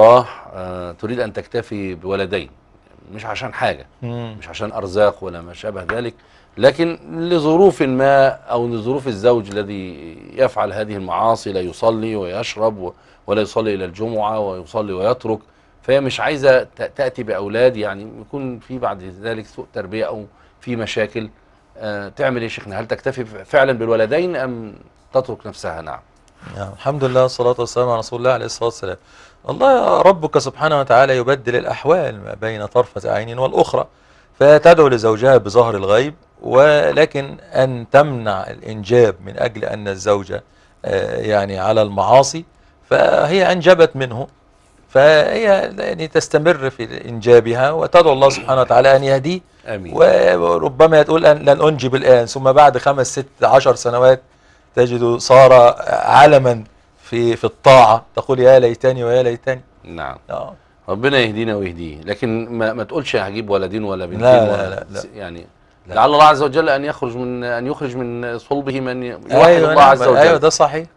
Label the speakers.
Speaker 1: الله آه، تريد أن تكتفي بولدين مش عشان حاجة مش عشان أرزاق ولا ما شابه ذلك لكن لظروف ما أو لظروف الزوج الذي يفعل هذه المعاصي لا يصلي ويشرب ولا يصلي إلى الجمعة ويصلي ويترك فهي مش عايزة تأتي بأولاد يعني يكون في بعد ذلك سوء تربية أو في مشاكل آه، تعمل ايه شيخنا هل تكتفي فعلا بالولدين أم
Speaker 2: تترك نفسها نعم يعني الحمد لله والصلاة والسلام على رسول الله عليه الصلاة والسلام الله ربك سبحانه وتعالى يبدل الأحوال ما بين طرفة عين والأخرى فتدعو لزوجها بظهر الغيب ولكن أن تمنع الإنجاب من أجل أن الزوجة آه، يعني على المعاصي فهي أنجبت منه فهي يعني تستمر في انجابها وتدعو الله سبحانه وتعالى ان يهديه امين وربما تقول أن لن انجب الان ثم بعد خمس ست عشر سنوات تجد صار علما في في الطاعة تقول يا ليتني ويا ليتني
Speaker 1: نعم أوه. ربنا يهدينا ويهديه لكن ما, ما تقولش هجيب ولدين ولا بنتين لا ولا لا لا لا. يعني لا. لعل الله عز وجل ان يخرج من ان يخرج من صلبه من أيوة، يوحد أيوة الله نعم. عز وجل ايوه ده
Speaker 2: صحيح